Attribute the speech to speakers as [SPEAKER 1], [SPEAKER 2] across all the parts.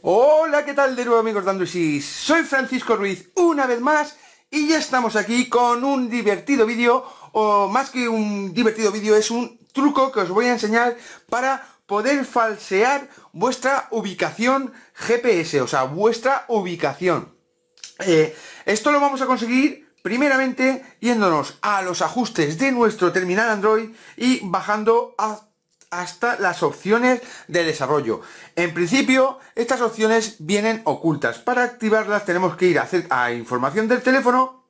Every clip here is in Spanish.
[SPEAKER 1] Hola, ¿qué tal de nuevo amigos de Android Soy Francisco Ruiz una vez más y ya estamos aquí con un divertido vídeo, o más que un divertido vídeo, es un truco que os voy a enseñar para poder falsear vuestra ubicación GPS, o sea, vuestra ubicación. Eh, esto lo vamos a conseguir primeramente yéndonos a los ajustes de nuestro terminal Android y bajando a hasta las opciones de desarrollo. En principio, estas opciones vienen ocultas. Para activarlas tenemos que ir a, información del teléfono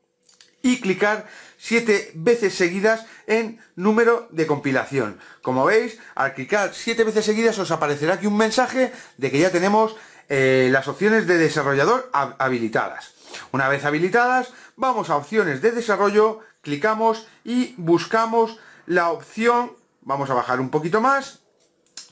[SPEAKER 1] y clicar siete veces seguidas en número de compilación. Como veis, al clicar siete veces seguidas os aparecerá aquí un mensaje de que ya tenemos eh, las opciones de desarrollador habilitadas. Una vez habilitadas, vamos a opciones de desarrollo, clicamos y buscamos la opción Vamos a bajar un poquito más,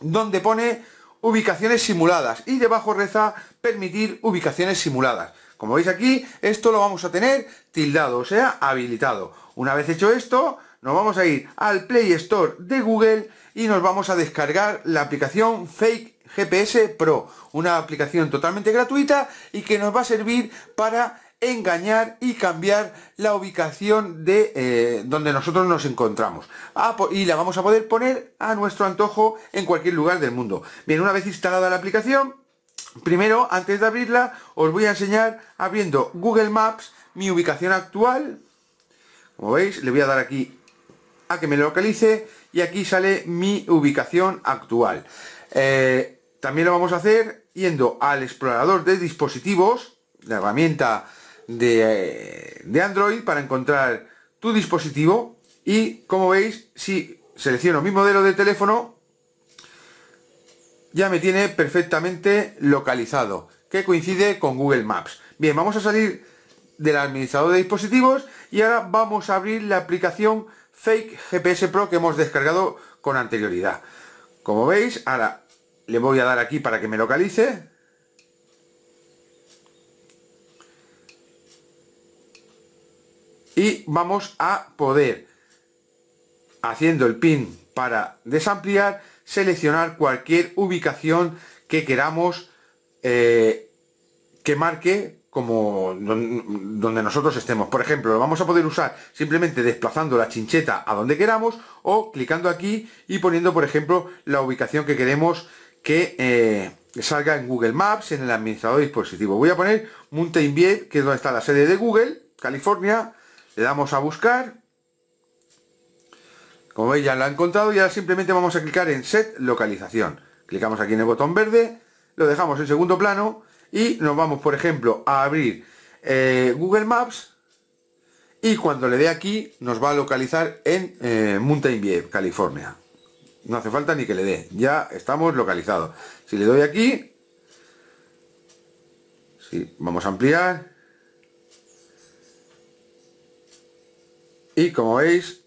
[SPEAKER 1] donde pone ubicaciones simuladas y debajo reza permitir ubicaciones simuladas. Como veis aquí, esto lo vamos a tener tildado, o sea, habilitado. Una vez hecho esto, nos vamos a ir al Play Store de Google y nos vamos a descargar la aplicación Fake GPS Pro, una aplicación totalmente gratuita y que nos va a servir para engañar y cambiar la ubicación de eh, donde nosotros nos encontramos. Ah, pues, y la vamos a poder poner a nuestro antojo en cualquier lugar del mundo. Bien, una vez instalada la aplicación, primero, antes de abrirla, os voy a enseñar abriendo Google Maps mi ubicación actual. Como veis, le voy a dar aquí a que me localice y aquí sale mi ubicación actual. Eh, también lo vamos a hacer yendo al explorador de dispositivos, la herramienta de, Android para encontrar tu dispositivo y como veis si selecciono mi modelo de teléfono ya me tiene perfectamente localizado que coincide con Google Maps bien vamos a salir del administrador de dispositivos y ahora vamos a abrir la aplicación Fake GPS Pro que hemos descargado con anterioridad como veis ahora le voy a dar aquí para que me localice y vamos a poder haciendo el pin para desampliar seleccionar cualquier ubicación que queramos eh, que marque como donde nosotros estemos por ejemplo lo vamos a poder usar simplemente desplazando la chincheta a donde queramos o clicando aquí y poniendo por ejemplo la ubicación que queremos que eh, salga en Google Maps en el administrador dispositivo voy a poner Mountain View que es donde está la sede de Google California le damos a buscar como veis ya lo ha encontrado y ahora simplemente vamos a clicar en set localización clicamos aquí en el botón verde lo dejamos en segundo plano y nos vamos por ejemplo a abrir eh, Google Maps y cuando le dé aquí nos va a localizar en eh, Mountain View, California no hace falta ni que le dé, ya estamos localizados si le doy aquí sí, vamos a ampliar y como veis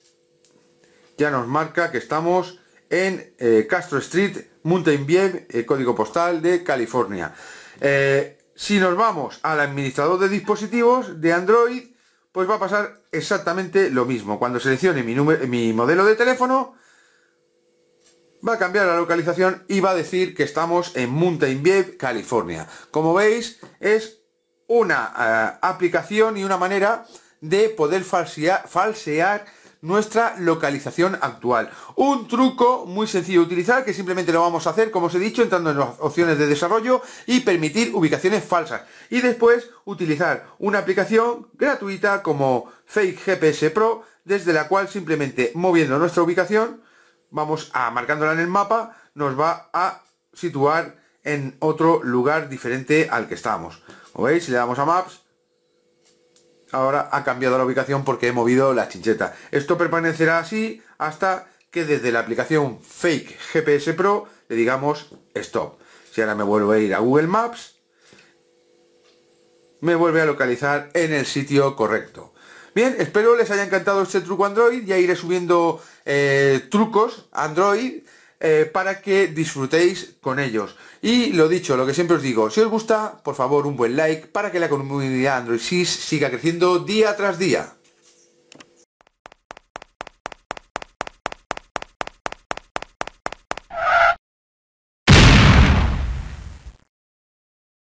[SPEAKER 1] ya nos marca que estamos en eh, Castro Street, Mountain View, eh, código postal de California. Eh, si nos vamos al administrador de dispositivos de Android, pues va a pasar exactamente lo mismo. Cuando seleccione mi, mi modelo de teléfono, va a cambiar la localización y va a decir que estamos en Mountain View, California. Como veis, es una aplicación y una manera de poder falsear, nuestra localización actual. Un truco muy sencillo de utilizar que simplemente lo vamos a hacer, como os he dicho, entrando en las opciones de desarrollo y permitir ubicaciones falsas. Y después utilizar una aplicación gratuita como Fake GPS Pro, desde la cual simplemente moviendo nuestra ubicación, vamos a marcándola en el mapa, nos va a situar en otro lugar diferente al que estamos. ¿Veis? Si le damos a Maps, ahora ha cambiado la ubicación porque he movido la chincheta. Esto permanecerá así hasta que desde la aplicación Fake GPS Pro le digamos Stop. Si ahora me vuelvo a ir a Google Maps, me vuelve a localizar en el sitio correcto. Bien, espero les haya encantado este truco Android, ya iré subiendo eh, trucos Android eh, para que disfrutéis con ellos. Y lo dicho, lo que siempre os digo, si os gusta, por favor un buen like para que la comunidad Android 6 siga creciendo día tras día.